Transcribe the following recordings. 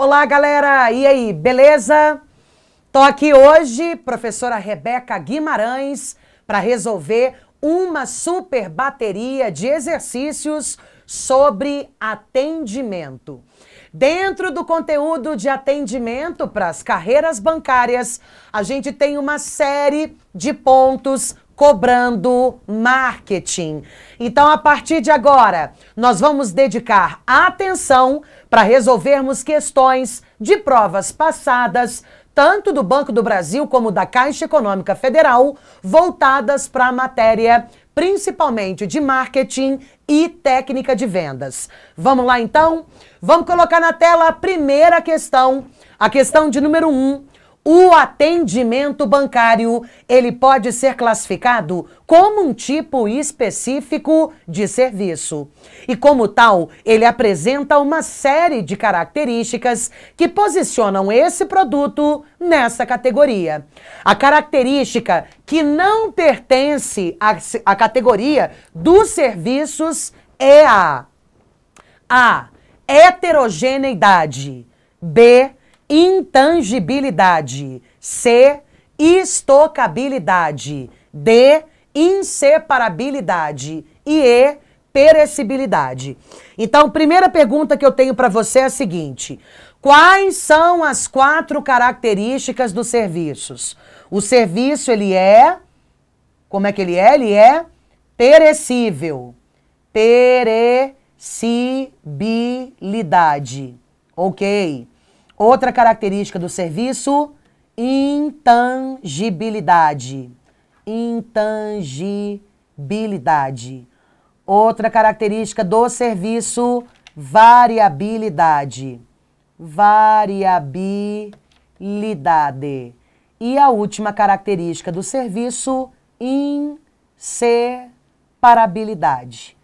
Olá, galera! E aí, beleza? Tô aqui hoje, professora Rebeca Guimarães, para resolver uma super bateria de exercícios sobre atendimento. Dentro do conteúdo de atendimento para as carreiras bancárias, a gente tem uma série de pontos cobrando marketing. Então, a partir de agora, nós vamos dedicar atenção para resolvermos questões de provas passadas, tanto do Banco do Brasil como da Caixa Econômica Federal, voltadas para a matéria principalmente de marketing e técnica de vendas. Vamos lá então? Vamos colocar na tela a primeira questão, a questão de número 1. Um, o atendimento bancário, ele pode ser classificado como um tipo específico de serviço. E como tal, ele apresenta uma série de características que posicionam esse produto nessa categoria. A característica que não pertence à, à categoria dos serviços é a A. Heterogeneidade. B intangibilidade. C. Estocabilidade. D. Inseparabilidade. E E. Perecibilidade. Então, primeira pergunta que eu tenho para você é a seguinte: Quais são as quatro características dos serviços? O serviço ele é Como é que ele é? Ele é perecível. Perecibilidade. OK? Outra característica do serviço, intangibilidade. Intangibilidade. Outra característica do serviço, variabilidade. Variabilidade. E a última característica do serviço, inseparabilidade.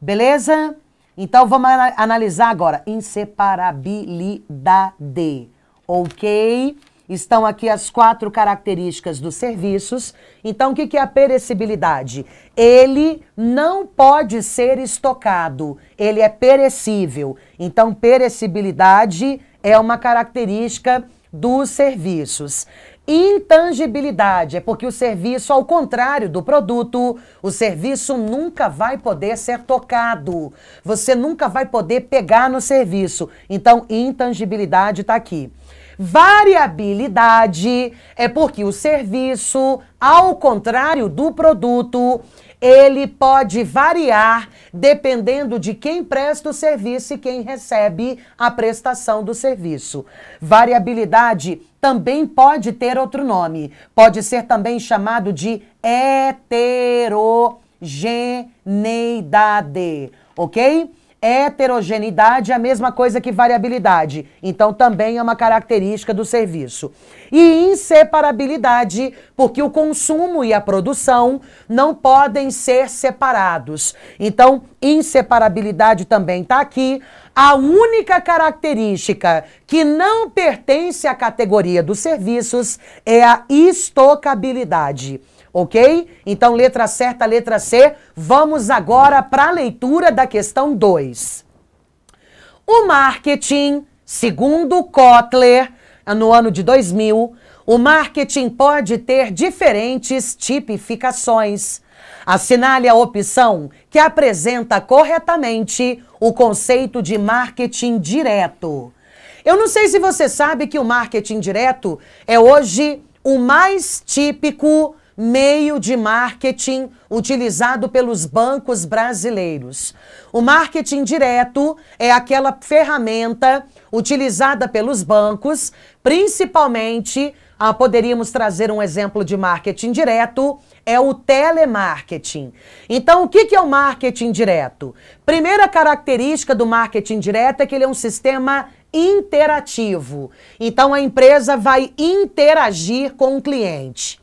Beleza? Então vamos analisar agora inseparabilidade, ok? Estão aqui as quatro características dos serviços. Então, o que é a perecibilidade? Ele não pode ser estocado, ele é perecível. Então, perecibilidade é uma característica dos serviços intangibilidade, é porque o serviço, ao contrário do produto, o serviço nunca vai poder ser tocado. Você nunca vai poder pegar no serviço. Então, intangibilidade está aqui. Variabilidade é porque o serviço, ao contrário do produto, ele pode variar dependendo de quem presta o serviço e quem recebe a prestação do serviço. Variabilidade também pode ter outro nome, pode ser também chamado de heterogeneidade, ok? Heterogeneidade é a mesma coisa que variabilidade, então também é uma característica do serviço. E inseparabilidade, porque o consumo e a produção não podem ser separados. Então, inseparabilidade também está aqui. A única característica que não pertence à categoria dos serviços é a estocabilidade ok? Então, letra certa, tá letra C. Vamos agora para a leitura da questão 2. O marketing, segundo Kotler, no ano de 2000, o marketing pode ter diferentes tipificações. Assinale a opção que apresenta corretamente o conceito de marketing direto. Eu não sei se você sabe que o marketing direto é hoje o mais típico meio de marketing utilizado pelos bancos brasileiros. O marketing direto é aquela ferramenta utilizada pelos bancos, principalmente, ah, poderíamos trazer um exemplo de marketing direto, é o telemarketing. Então, o que é o marketing direto? Primeira característica do marketing direto é que ele é um sistema interativo. Então, a empresa vai interagir com o cliente.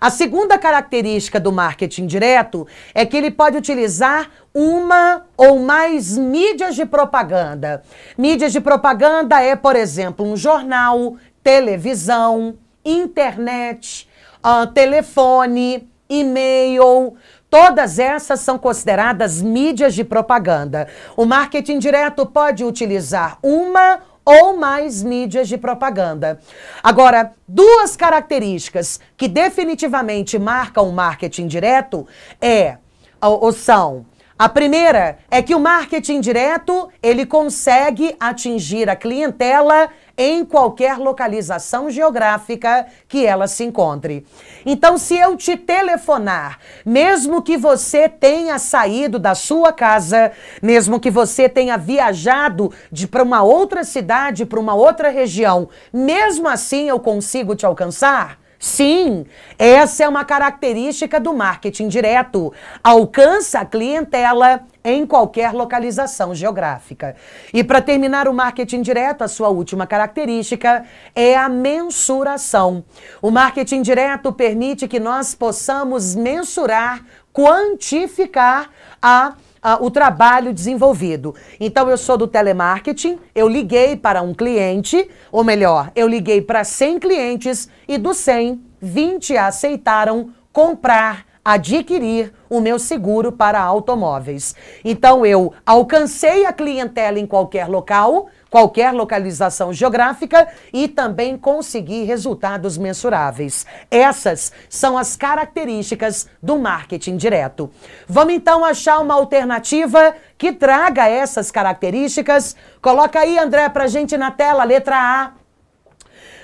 A segunda característica do marketing direto é que ele pode utilizar uma ou mais mídias de propaganda. Mídias de propaganda é, por exemplo, um jornal, televisão, internet, uh, telefone, e-mail. Todas essas são consideradas mídias de propaganda. O marketing direto pode utilizar uma ou mais mídias de propaganda. Agora, duas características que definitivamente marcam o marketing direto é ou são a primeira é que o marketing direto, ele consegue atingir a clientela em qualquer localização geográfica que ela se encontre. Então, se eu te telefonar, mesmo que você tenha saído da sua casa, mesmo que você tenha viajado de para uma outra cidade, para uma outra região, mesmo assim eu consigo te alcançar? Sim, essa é uma característica do marketing direto. Alcança a clientela em qualquer localização geográfica. E para terminar o marketing direto, a sua última característica é a mensuração. O marketing direto permite que nós possamos mensurar, quantificar a uh, o trabalho desenvolvido. Então, eu sou do telemarketing, eu liguei para um cliente, ou melhor, eu liguei para 100 clientes e dos 100, 20 aceitaram comprar adquirir o meu seguro para automóveis. Então eu alcancei a clientela em qualquer local, qualquer localização geográfica e também consegui resultados mensuráveis. Essas são as características do marketing direto. Vamos então achar uma alternativa que traga essas características. Coloca aí, André, a gente na tela, letra A.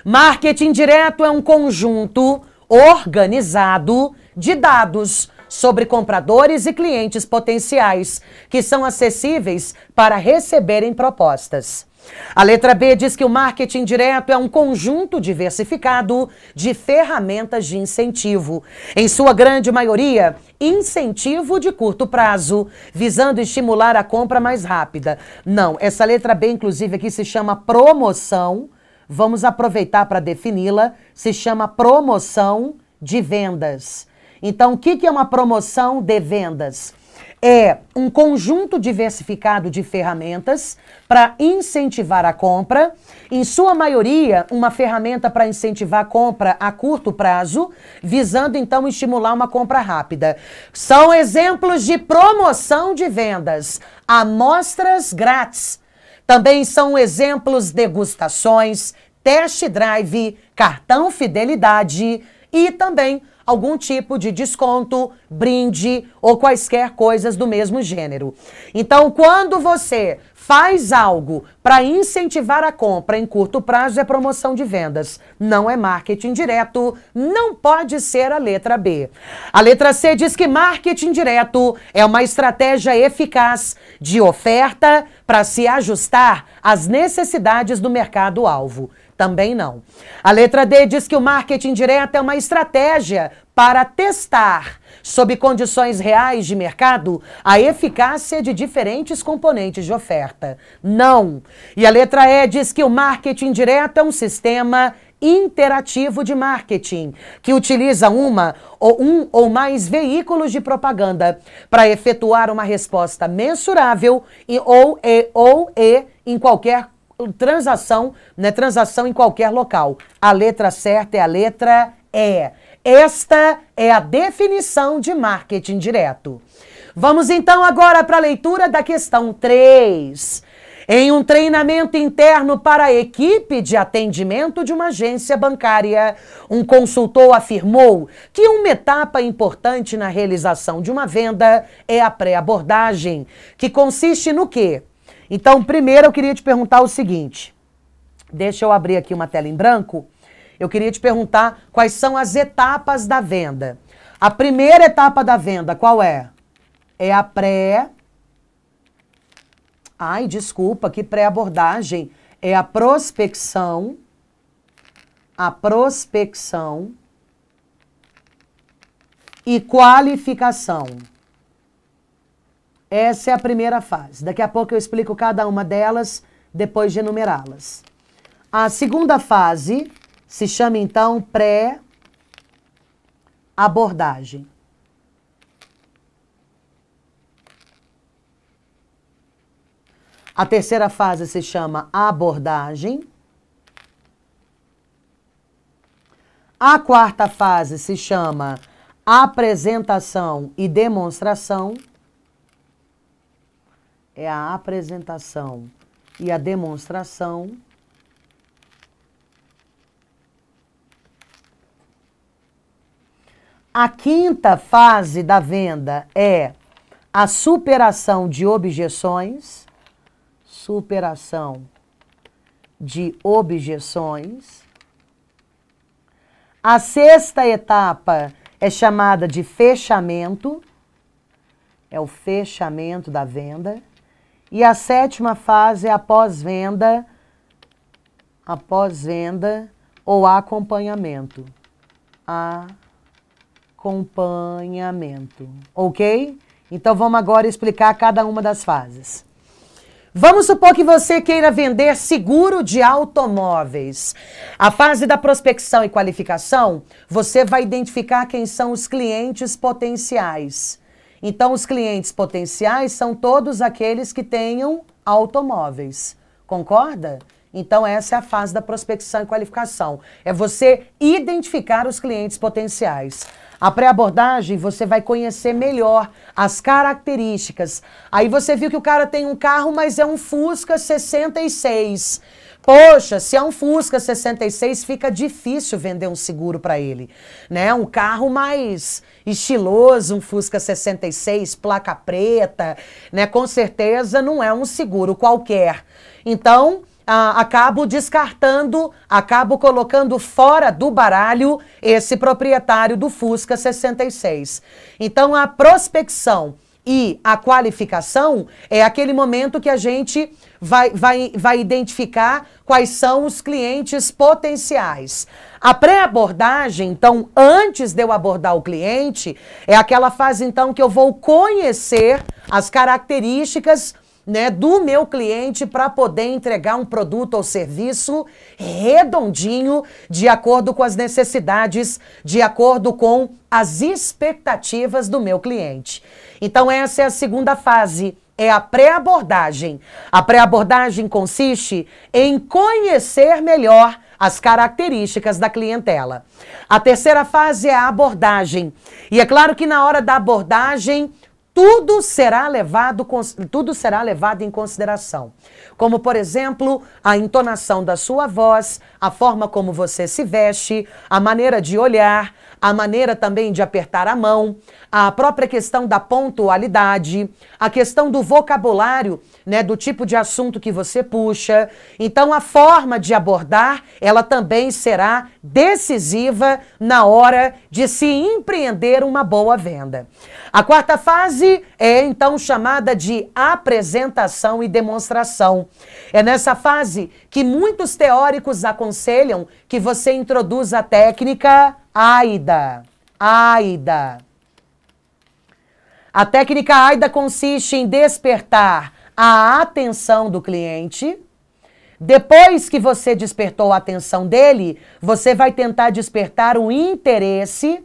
Marketing direto é um conjunto organizado de dados sobre compradores e clientes potenciais, que são acessíveis para receberem propostas. A letra B diz que o marketing direto é um conjunto diversificado de ferramentas de incentivo, em sua grande maioria, incentivo de curto prazo, visando estimular a compra mais rápida. Não, essa letra B, inclusive, aqui se chama promoção. Vamos aproveitar para defini-la. Se chama promoção de vendas. Então, o que é uma promoção de vendas? É um conjunto diversificado de ferramentas para incentivar a compra, em sua maioria, uma ferramenta para incentivar a compra a curto prazo, visando então estimular uma compra rápida. São exemplos de promoção de vendas, amostras grátis. Também são exemplos degustações, test drive, cartão fidelidade e também algum tipo de desconto, brinde ou quaisquer coisas do mesmo gênero. Então, quando você faz algo para incentivar a compra em curto prazo, é promoção de vendas. Não é marketing direto, não pode ser a letra B. A letra C diz que marketing direto é uma estratégia eficaz de oferta para se ajustar às necessidades do mercado-alvo. Também não. A letra D diz que o marketing direto é uma estratégia para testar, sob condições reais de mercado, a eficácia de diferentes componentes de oferta. Não. E a letra E diz que o marketing direto é um sistema interativo de marketing, que utiliza uma ou um ou mais veículos de propaganda para efetuar uma resposta mensurável e ou e ou e em qualquer transação, né, transação em qualquer local. A letra certa é a letra E. Esta é a definição de marketing direto. Vamos então agora para a leitura da questão 3. Em um treinamento interno para a equipe de atendimento de uma agência bancária, um consultor afirmou que uma etapa importante na realização de uma venda é a pré-abordagem, que consiste no quê? Então, primeiro eu queria te perguntar o seguinte. Deixa eu abrir aqui uma tela em branco. Eu queria te perguntar quais são as etapas da venda. A primeira etapa da venda, qual é? É a pré. Ai, desculpa, que pré-abordagem. É a prospecção. A prospecção e qualificação. Essa é a primeira fase. Daqui a pouco eu explico cada uma delas depois de enumerá-las. A segunda fase se chama então pré-abordagem. A terceira fase se chama abordagem. A quarta fase se chama apresentação e demonstração é a apresentação e a demonstração. A quinta fase da venda é a superação de objeções, superação de objeções. A sexta etapa é chamada de fechamento, é o fechamento da venda. E a sétima fase é a pós-venda, a pós-venda ou acompanhamento. Acompanhamento, ok? Então vamos agora explicar cada uma das fases. Vamos supor que você queira vender seguro de automóveis. A fase da prospecção e qualificação, você vai identificar quem são os clientes potenciais. Então, os clientes potenciais são todos aqueles que tenham automóveis. Concorda? Então, essa é a fase da prospecção e qualificação. É você identificar os clientes potenciais. A pré-abordagem, você vai conhecer melhor as características. Aí você viu que o cara tem um carro, mas é um Fusca 66. Poxa, se é um Fusca 66, fica difícil vender um seguro para ele, né? Um carro mais estiloso, um Fusca 66, placa preta, né? Com certeza não é um seguro qualquer. Então, ah, acabo descartando, acabo colocando fora do baralho esse proprietário do Fusca 66. Então, a prospecção e a qualificação é aquele momento que a gente vai, vai, vai identificar quais são os clientes potenciais. A pré-abordagem, então, antes de eu abordar o cliente, é aquela fase, então, que eu vou conhecer as características né, do meu cliente para poder entregar um produto ou serviço redondinho, de acordo com as necessidades, de acordo com as expectativas do meu cliente. Então, essa é a segunda fase. É a pré-abordagem. A pré-abordagem consiste em conhecer melhor as características da clientela. A terceira fase é a abordagem. E é claro que na hora da abordagem, tudo será levado tudo será levado em consideração. Como, por exemplo, a entonação da sua voz, a forma como você se veste, a maneira de olhar, a maneira também de apertar a mão, a própria questão da pontualidade, a questão do vocabulário, né, do tipo de assunto que você puxa. Então a forma de abordar, ela também será decisiva na hora de se empreender uma boa venda. A quarta fase é então chamada de apresentação e demonstração. É nessa fase que muitos teóricos aconselham que você introduza a técnica AIDA. AIDA. A técnica AIDA consiste em despertar a atenção do cliente. Depois que você despertou a atenção dele, você vai tentar despertar o interesse.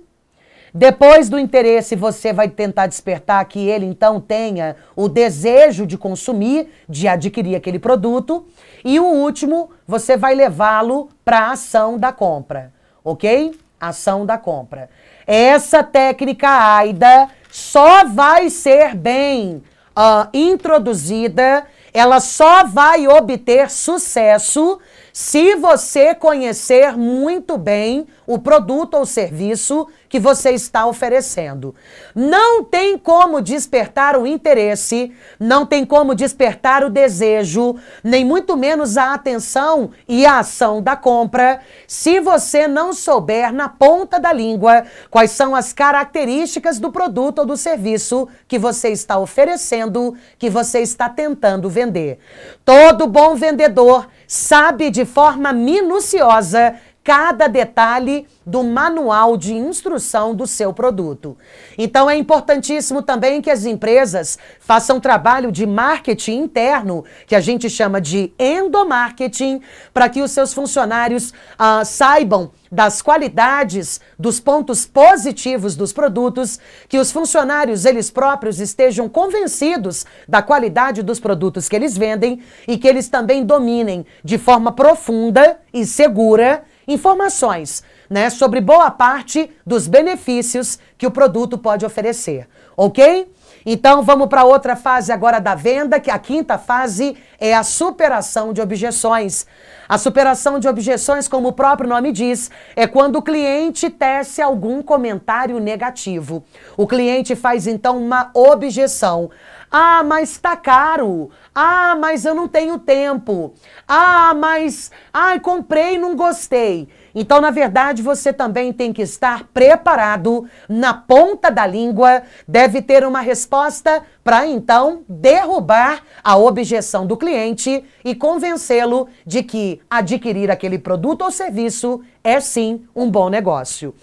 Depois do interesse, você vai tentar despertar que ele então tenha o desejo de consumir, de adquirir aquele produto. E o último, você vai levá-lo para a ação da compra, ok? ação da compra. Essa técnica AIDA só vai ser bem uh, introduzida, ela só vai obter sucesso se você conhecer muito bem o produto ou serviço que você está oferecendo. Não tem como despertar o interesse, não tem como despertar o desejo, nem muito menos a atenção e a ação da compra, se você não souber na ponta da língua quais são as características do produto ou do serviço que você está oferecendo, que você está tentando vender. Todo bom vendedor sabe de forma minuciosa cada detalhe do manual de instrução do seu produto. Então é importantíssimo também que as empresas façam trabalho de marketing interno, que a gente chama de endomarketing, para que os seus funcionários ah, saibam das qualidades, dos pontos positivos dos produtos, que os funcionários eles próprios estejam convencidos da qualidade dos produtos que eles vendem e que eles também dominem de forma profunda e segura informações né, sobre boa parte dos benefícios que o produto pode oferecer, ok? Então vamos para outra fase agora da venda, que a quinta fase é a superação de objeções. A superação de objeções, como o próprio nome diz, é quando o cliente tece algum comentário negativo. O cliente faz então uma objeção ah, mas tá caro. Ah, mas eu não tenho tempo. Ah, mas ai, comprei e não gostei. Então, na verdade, você também tem que estar preparado na ponta da língua, deve ter uma resposta para então derrubar a objeção do cliente e convencê-lo de que adquirir aquele produto ou serviço é sim um bom negócio.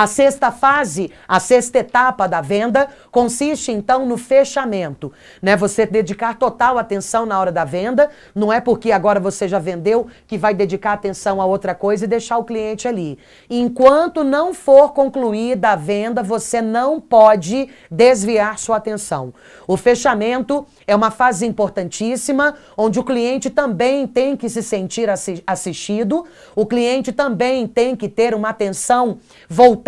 A sexta fase, a sexta etapa da venda, consiste então no fechamento. Né? Você dedicar total atenção na hora da venda, não é porque agora você já vendeu que vai dedicar atenção a outra coisa e deixar o cliente ali. Enquanto não for concluída a venda, você não pode desviar sua atenção. O fechamento é uma fase importantíssima, onde o cliente também tem que se sentir assistido, o cliente também tem que ter uma atenção voltada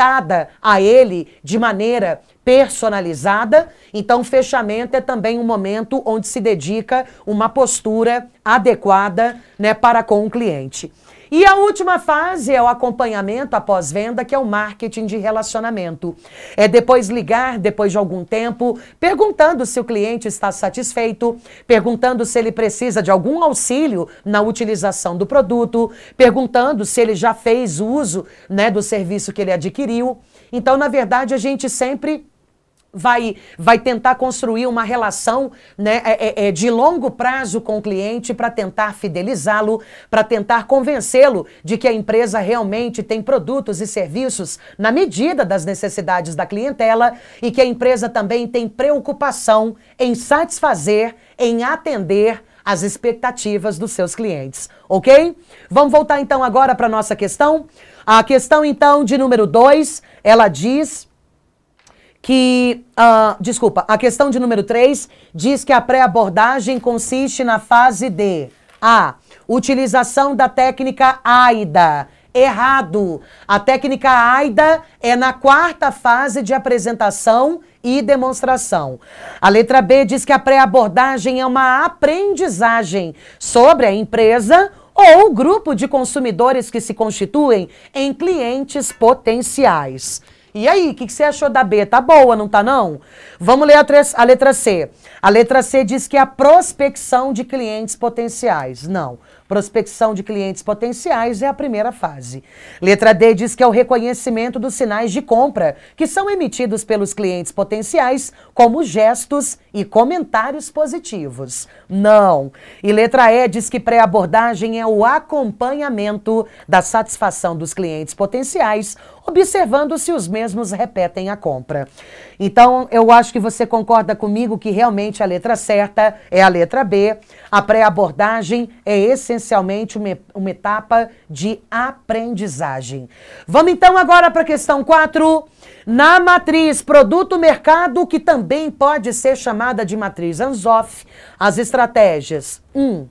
a ele de maneira personalizada. Então, fechamento é também um momento onde se dedica uma postura adequada né, para com o cliente. E a última fase é o acompanhamento após venda, que é o marketing de relacionamento. É depois ligar, depois de algum tempo, perguntando se o cliente está satisfeito, perguntando se ele precisa de algum auxílio na utilização do produto, perguntando se ele já fez uso né, do serviço que ele adquiriu. Então, na verdade, a gente sempre vai, vai tentar construir uma relação né, é, é, é de longo prazo com o cliente para tentar fidelizá-lo, para tentar convencê-lo de que a empresa realmente tem produtos e serviços na medida das necessidades da clientela e que a empresa também tem preocupação em satisfazer, em atender as expectativas dos seus clientes, ok? Vamos voltar então agora para nossa questão. A questão então de número 2, ela diz que, uh, desculpa, a questão de número 3 diz que a pré-abordagem consiste na fase de A. Utilização da técnica AIDA. Errado. A técnica AIDA é na quarta fase de apresentação e demonstração. A letra B diz que a pré-abordagem é uma aprendizagem sobre a empresa ou grupo de consumidores que se constituem em clientes potenciais. E aí, o que, que, você achou da B? Tá boa, não tá não? Vamos ler a, a letra C. A letra C diz que a prospecção de clientes potenciais. Não. Prospecção de clientes potenciais é a primeira fase. Letra D diz que é o reconhecimento dos sinais de compra que são emitidos pelos clientes potenciais como gestos e comentários positivos. Não. E letra E diz que pré-abordagem é o acompanhamento da satisfação dos clientes potenciais observando se os mesmos repetem a compra. Então, eu acho que você concorda comigo que realmente a letra certa é a letra B. A pré-abordagem é essencialmente uma, uma etapa de aprendizagem. Vamos então agora para a questão 4. Na matriz produto-mercado, que também pode ser chamada de matriz Ansoff, as estratégias 1. Um,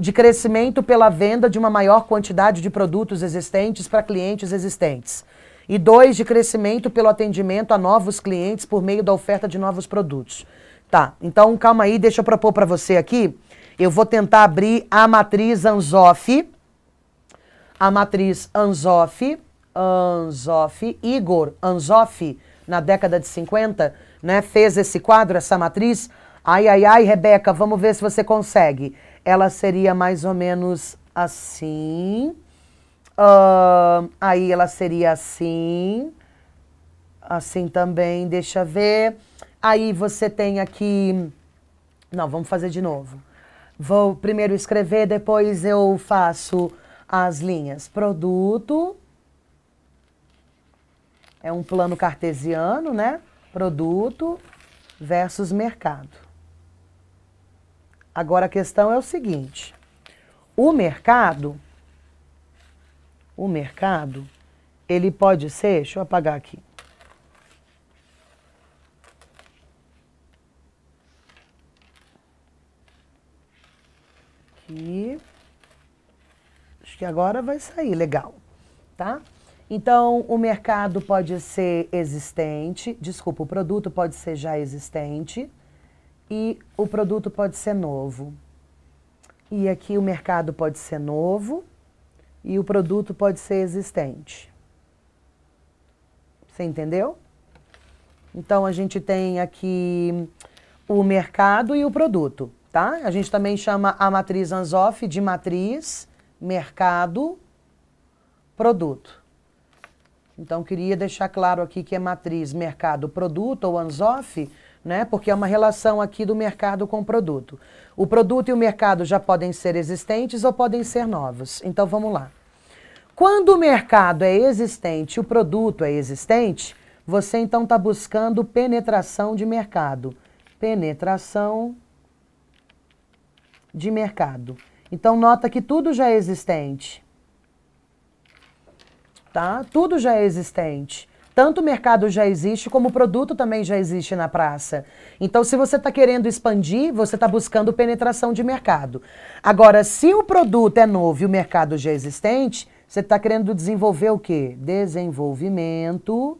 de crescimento pela venda de uma maior quantidade de produtos existentes para clientes existentes e dois de crescimento pelo atendimento a novos clientes por meio da oferta de novos produtos. Tá, então calma aí, deixa eu propor para você aqui. Eu vou tentar abrir a matriz Anzoff, a matriz Anzoff, Anzoff, Igor Anzoff, na década de 50, né, fez esse quadro, essa matriz. Ai, ai, ai, Rebeca, vamos ver se você consegue. Ela seria mais ou menos assim. Uh, aí ela seria assim. Assim também, deixa ver. Aí você tem aqui. Não, vamos fazer de novo. Vou primeiro escrever, depois eu faço as linhas. Produto. É um plano cartesiano, né? Produto versus mercado. Agora a questão é o seguinte: o mercado o mercado, ele pode ser, deixa eu apagar aqui. Aqui. Acho que agora vai sair legal, tá? Então, o mercado pode ser existente, desculpa, o produto pode ser já existente e o produto pode ser novo. E aqui o mercado pode ser novo e o produto pode ser existente. Você entendeu? Então a gente tem aqui o mercado e o produto, tá? A gente também chama a matriz Ansoff de matriz, mercado, produto. Então queria deixar claro aqui que é matriz, mercado, produto ou Ansoff, né? Porque é uma relação aqui do mercado com o produto. O produto e o mercado já podem ser existentes ou podem ser novos. Então vamos lá. Quando o mercado é existente, o produto é existente, você então está buscando penetração de mercado. Penetração de mercado. Então nota que tudo já é existente. Tá? Tudo já é existente. Tanto o mercado já existe, como o produto também já existe na praça. Então, se você está querendo expandir, você está buscando penetração de mercado. Agora, se o produto é novo e o mercado já é existente, você está querendo desenvolver o quê? Desenvolvimento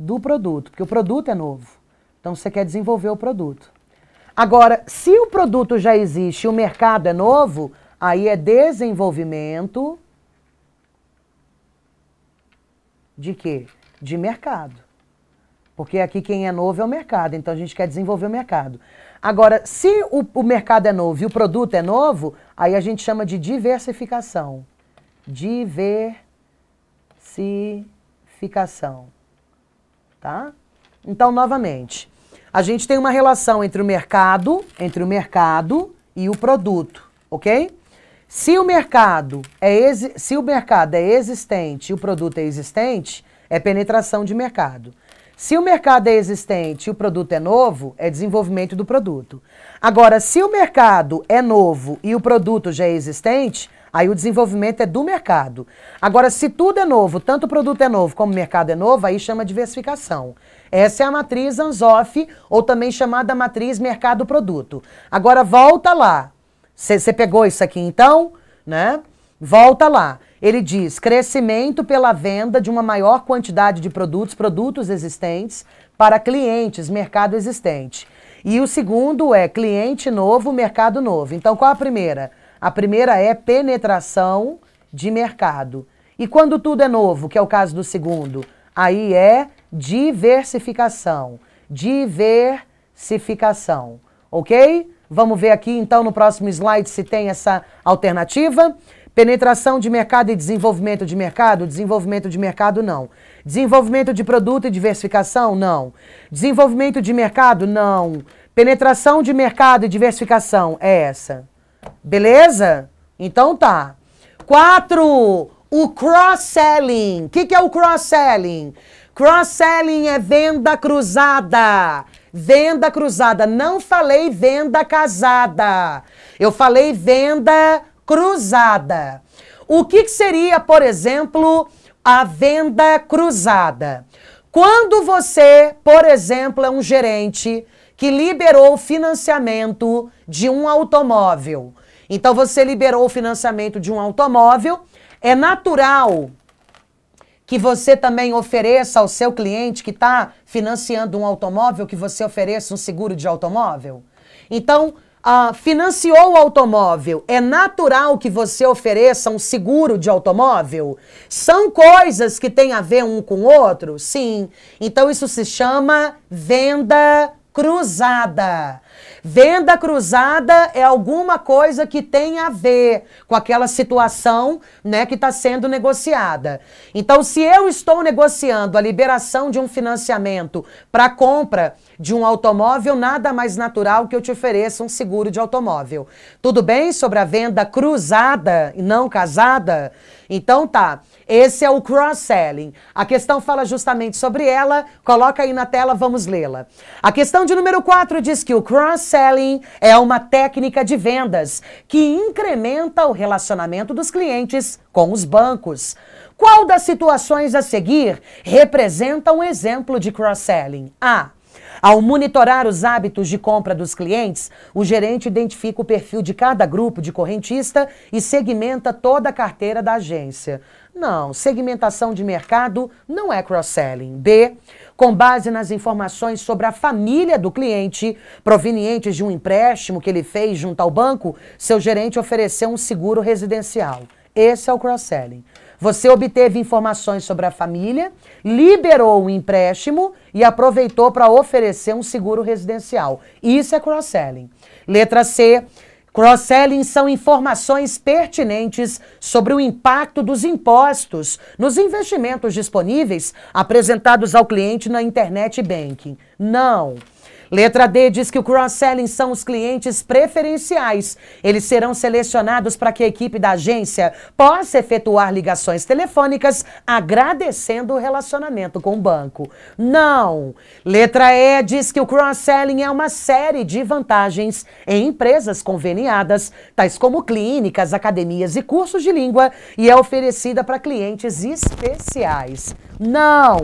do produto, porque o produto é novo. Então você quer desenvolver o produto. Agora, se o produto já existe e o mercado é novo, aí é desenvolvimento de quê? De mercado. Porque aqui quem é novo é o mercado, então a gente quer desenvolver o mercado. Agora, se o, o mercado é novo e o produto é novo, aí a gente chama de diversificação. Diversificação. Tá? Então, novamente, a gente tem uma relação entre o mercado, entre o mercado e o produto, ok? Se o mercado é, se o mercado é existente e o produto é existente, é penetração de mercado. Se o mercado é existente e o produto é novo, é desenvolvimento do produto. Agora, se o mercado é novo e o produto já é existente, aí o desenvolvimento é do mercado. Agora, se tudo é novo, tanto o produto é novo como o mercado é novo, aí chama diversificação. Essa é a matriz Ansoff, ou também chamada matriz mercado-produto. Agora, volta lá. Você pegou isso aqui então, né? Volta lá. Ele diz: crescimento pela venda de uma maior quantidade de produtos, produtos existentes, para clientes, mercado existente. E o segundo é cliente novo, mercado novo. Então, qual a primeira? A primeira é penetração de mercado. E quando tudo é novo, que é o caso do segundo, aí é diversificação. Diversificação. Ok? Vamos ver aqui então no próximo slide se tem essa alternativa. Penetração de mercado e desenvolvimento de mercado? Desenvolvimento de mercado, não. Desenvolvimento de produto e diversificação? Não. Desenvolvimento de mercado? Não. Penetração de mercado e diversificação é essa. Beleza? Então tá. Quatro, o cross-selling. O que, que é o cross-selling? Cross-selling é venda cruzada. Venda cruzada. Não falei venda casada. Eu falei venda cruzada cruzada. O que, que seria, por exemplo, a venda cruzada? Quando você, por exemplo, é um gerente que liberou o financiamento de um automóvel. Então você liberou o financiamento de um automóvel, é natural que você também ofereça ao seu cliente que está financiando um automóvel, que você ofereça um seguro de automóvel? Então, ah, financiou o automóvel, é natural que você ofereça um seguro de automóvel? São coisas que têm a ver um com o outro? Sim. Então isso se chama venda cruzada. Venda cruzada é alguma coisa que tem a ver com aquela situação né, que está sendo negociada. Então, se eu estou negociando a liberação de um financiamento para compra de um automóvel, nada mais natural que eu te ofereça um seguro de automóvel. Tudo bem sobre a venda cruzada e não casada? Então tá, esse é o cross-selling. A questão fala justamente sobre ela, coloca aí na tela, vamos lê-la. A questão de número 4 diz que o cross-selling é uma técnica de vendas que incrementa o relacionamento dos clientes com os bancos. Qual das situações a seguir representa um exemplo de cross-selling? A. Ao monitorar os hábitos de compra dos clientes, o gerente identifica o perfil de cada grupo de correntista e segmenta toda a carteira da agência. Não, segmentação de mercado não é cross-selling. B, com base nas informações sobre a família do cliente, provenientes de um empréstimo que ele fez junto ao banco, seu gerente ofereceu um seguro residencial. Esse é o cross-selling. Você obteve informações sobre a família, liberou o empréstimo e aproveitou para oferecer um seguro residencial. Isso é cross-selling. Letra C. Cross-selling são informações pertinentes sobre o impacto dos impostos nos investimentos disponíveis apresentados ao cliente na internet banking. Não. Letra D diz que o cross-selling são os clientes preferenciais. Eles serão selecionados para que a equipe da agência possa efetuar ligações telefônicas agradecendo o relacionamento com o banco. Não! Letra E diz que o cross-selling é uma série de vantagens em empresas conveniadas, tais como clínicas, academias e cursos de língua, e é oferecida para clientes especiais. Não!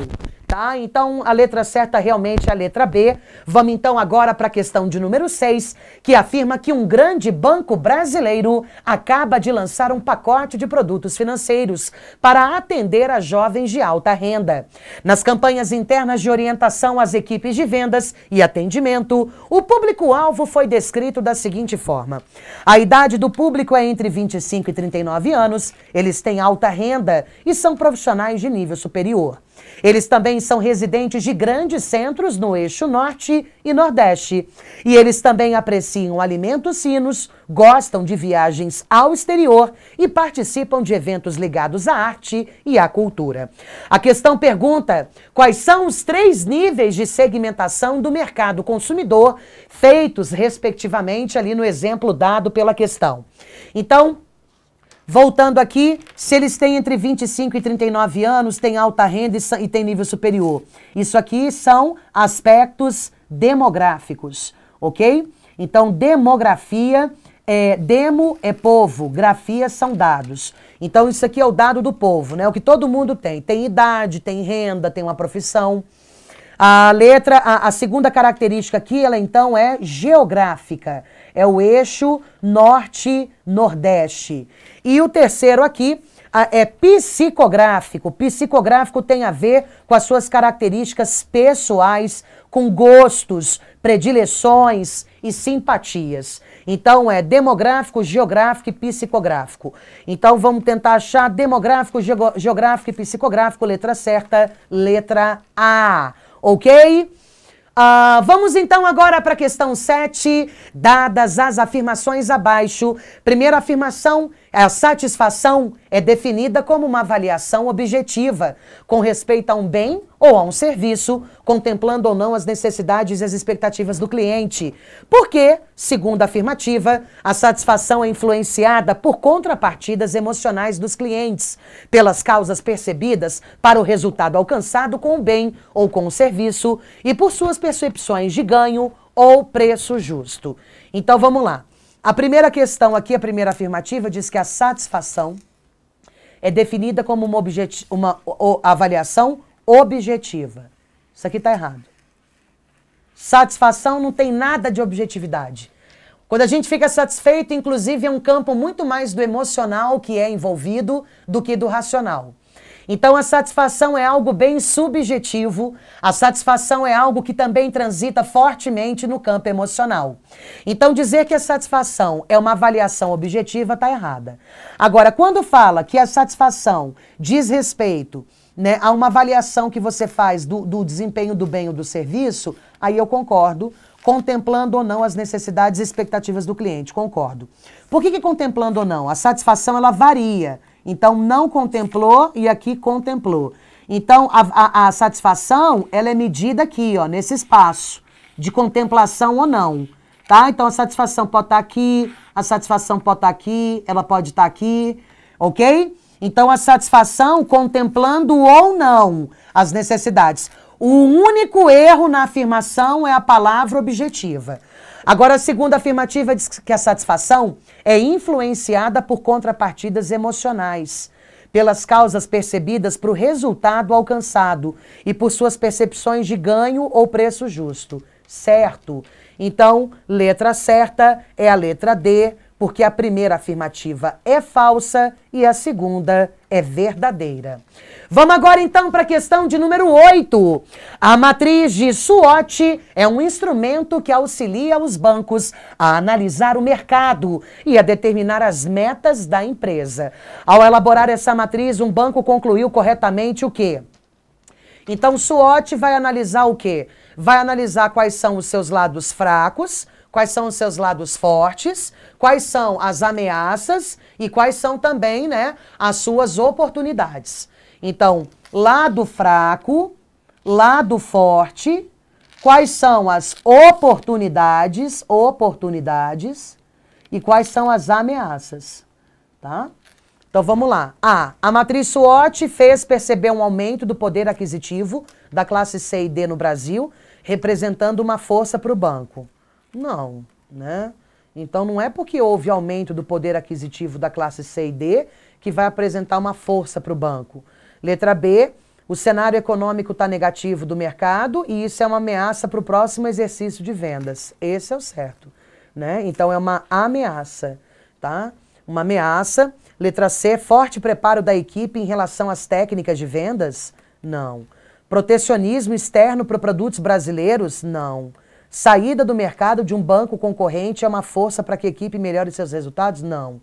tá? Então a letra certa realmente é a letra B. Vamos então agora para a questão de número 6, que afirma que um grande banco brasileiro acaba de lançar um pacote de produtos financeiros para atender a jovens de alta renda. Nas campanhas internas de orientação às equipes de vendas e atendimento, o público-alvo foi descrito da seguinte forma: a idade do público é entre 25 e 39 anos, eles têm alta renda e são profissionais de nível superior. Eles também são residentes de grandes centros no eixo norte e nordeste. E eles também apreciam alimentos finos, gostam de viagens ao exterior e participam de eventos ligados à arte e à cultura. A questão pergunta: quais são os três níveis de segmentação do mercado consumidor feitos, respectivamente, ali no exemplo dado pela questão? Então, Voltando aqui, se eles têm entre 25 e 39 anos, têm alta renda e, têm nível superior. Isso aqui são aspectos demográficos, ok? Então, demografia, é, demo é povo, grafia são dados. Então, isso aqui é o dado do povo, né? O que todo mundo tem. Tem idade, tem renda, tem uma profissão. A letra, a, a segunda característica aqui, ela então é geográfica. É o eixo norte-nordeste. E o terceiro aqui é psicográfico. Psicográfico tem a ver com as suas características pessoais, com gostos, predileções e simpatias. Então é demográfico, geográfico e psicográfico. Então vamos tentar achar demográfico, geográfico e psicográfico, letra certa, letra A. Ok? Uh, vamos então agora para a questão 7, dadas as afirmações abaixo. Primeira afirmação, a satisfação é definida como uma avaliação objetiva com respeito a um bem ou a um serviço, contemplando ou não as necessidades e as expectativas do cliente. Porque, segundo a afirmativa, a satisfação é influenciada por contrapartidas emocionais dos clientes, pelas causas percebidas para o resultado alcançado com o bem ou com o serviço e por suas percepções de ganho ou preço justo. Então vamos lá. A primeira questão aqui, a primeira afirmativa, diz que a satisfação é definida como uma, uma avaliação objetiva. Isso aqui está errado. Satisfação não tem nada de objetividade. Quando a gente fica satisfeito, inclusive, é um campo muito mais do emocional que é envolvido do que do racional. Então a satisfação é algo bem subjetivo, a satisfação é algo que também transita fortemente no campo emocional. Então dizer que a satisfação é uma avaliação objetiva está errada. Agora, quando fala que a satisfação diz respeito né, a uma avaliação que você faz do, do desempenho do bem ou do serviço, aí eu concordo, contemplando ou não as necessidades e expectativas do cliente, concordo. Por que, que contemplando ou não? A satisfação ela varia então, não contemplou e aqui contemplou. Então, a, a, a satisfação, ela é medida aqui, ó, nesse espaço, de contemplação ou não. Tá? Então, a satisfação pode estar tá aqui, a satisfação pode estar tá aqui, ela pode estar tá aqui, ok? Então, a satisfação contemplando ou não as necessidades. O único erro na afirmação é a palavra objetiva. Agora, a segunda afirmativa diz que a satisfação é influenciada por contrapartidas emocionais, pelas causas percebidas para o resultado alcançado e por suas percepções de ganho ou preço justo. Certo? Então, letra certa é a letra D, porque a primeira afirmativa é falsa e a segunda é verdadeira. Vamos agora então para a questão de número 8. A matriz de SWOT é um instrumento que auxilia os bancos a analisar o mercado e a determinar as metas da empresa. Ao elaborar essa matriz, um banco concluiu corretamente o quê? Então, SWOT vai analisar o quê? Vai analisar quais são os seus lados fracos, quais são os seus lados fortes, quais são as ameaças e quais são também né, as suas oportunidades. Então, lado fraco, lado forte, quais são as oportunidades, oportunidades e quais são as ameaças, tá? Então vamos lá. A. A matriz SWOT fez perceber um aumento do poder aquisitivo da classe C e D no Brasil, representando uma força para o banco. Não, né? Então não é porque houve aumento do poder aquisitivo da classe C e D que vai apresentar uma força para o banco. Letra B, o cenário econômico está negativo do mercado e isso é uma ameaça para o próximo exercício de vendas. Esse é o certo, né? Então é uma ameaça, tá? Uma ameaça. Letra C, forte preparo da equipe em relação às técnicas de vendas? Não. Protecionismo externo para produtos brasileiros? Não. Saída do mercado de um banco concorrente é uma força para que a equipe melhore seus resultados? Não.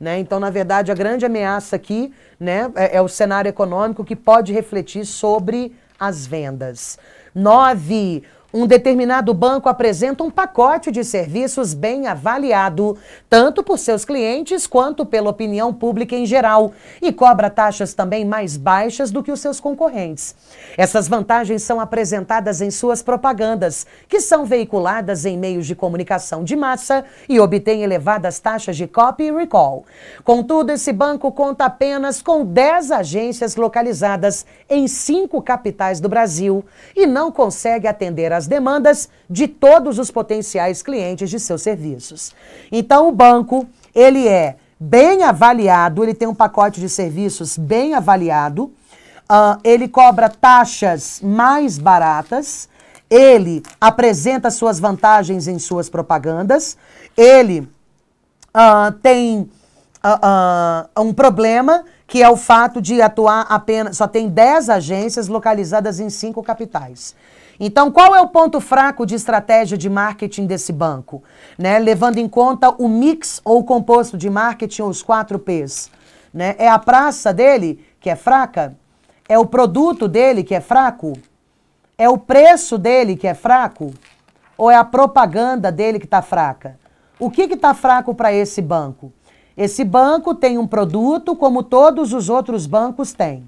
Né? Então, na verdade, a grande ameaça aqui né, é, é o cenário econômico que pode refletir sobre as vendas. Nove, um determinado banco apresenta um pacote de serviços bem avaliado, tanto por seus clientes quanto pela opinião pública em geral, e cobra taxas também mais baixas do que os seus concorrentes. Essas vantagens são apresentadas em suas propagandas, que são veiculadas em meios de comunicação de massa e obtêm elevadas taxas de copy e recall. Contudo, esse banco conta apenas com 10 agências localizadas em cinco capitais do Brasil e não consegue atender a as demandas de todos os potenciais clientes de seus serviços. Então, o banco, ele é bem avaliado, ele tem um pacote de serviços bem avaliado, uh, ele cobra taxas mais baratas, ele apresenta suas vantagens em suas propagandas, ele uh, tem uh, um problema que é o fato de atuar apenas. Só tem 10 agências localizadas em cinco capitais. Então, qual é o ponto fraco de estratégia de marketing desse banco? Né? Levando em conta o mix ou composto de marketing, os quatro Ps. Né? É a praça dele que é fraca? É o produto dele que é fraco? É o preço dele que é fraco? Ou é a propaganda dele que está fraca? O que está fraco para esse banco? Esse banco tem um produto como todos os outros bancos têm.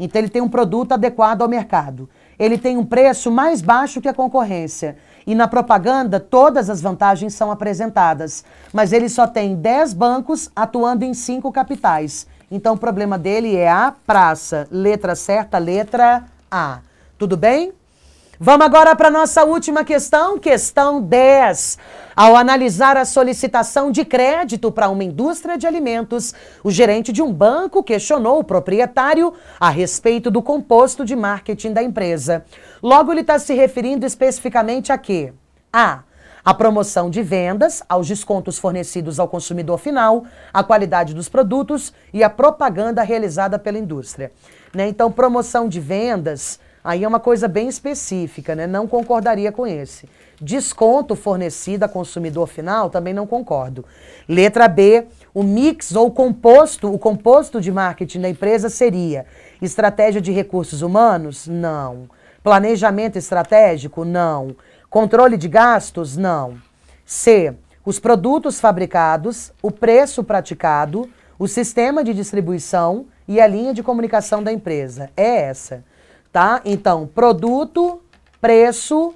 Então ele tem um produto adequado ao mercado ele tem um preço mais baixo que a concorrência. E na propaganda, todas as vantagens são apresentadas. Mas ele só tem 10 bancos atuando em cinco capitais. Então o problema dele é a praça. Letra certa, letra A. Tudo bem? Vamos agora para nossa última questão, questão 10. Ao analisar a solicitação de crédito para uma indústria de alimentos, o gerente de um banco questionou o proprietário a respeito do composto de marketing da empresa. Logo, ele está se referindo especificamente a quê? A. A promoção de vendas, aos descontos fornecidos ao consumidor final, a qualidade dos produtos e a propaganda realizada pela indústria. Né? Então, promoção de vendas Aí é uma coisa bem específica, né? Não concordaria com esse. Desconto fornecido a consumidor final, também não concordo. Letra B, o mix ou composto, o composto de marketing da empresa seria estratégia de recursos humanos? Não. Planejamento estratégico? Não. Controle de gastos? Não. C, os produtos fabricados, o preço praticado, o sistema de distribuição e a linha de comunicação da empresa. É essa tá? Então, produto, preço,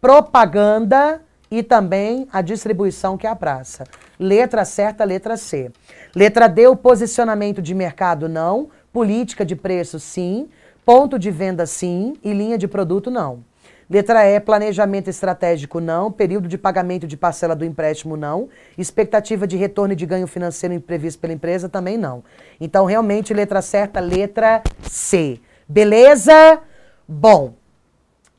propaganda e também a distribuição que é a praça. Letra certa, letra C. Letra D, o posicionamento de mercado não, política de preço sim, ponto de venda sim e linha de produto não. Letra E, planejamento estratégico não, período de pagamento de parcela do empréstimo não, expectativa de retorno e de ganho financeiro imprevisto pela empresa também não. Então, realmente, letra certa, letra C. Beleza? Bom,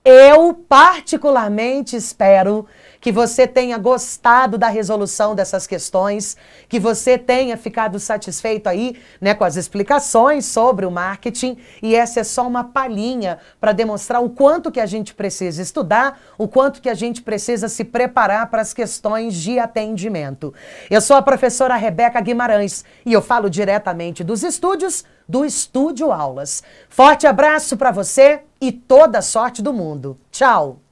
eu particularmente espero que você tenha gostado da resolução dessas questões, que você tenha ficado satisfeito aí, né, com as explicações sobre o marketing, e essa é só uma palhinha para demonstrar o quanto que a gente precisa estudar, o quanto que a gente precisa se preparar para as questões de atendimento. Eu sou a professora Rebeca Guimarães e eu falo diretamente dos estúdios do Estúdio Aulas. Forte abraço para você e toda sorte do mundo. Tchau!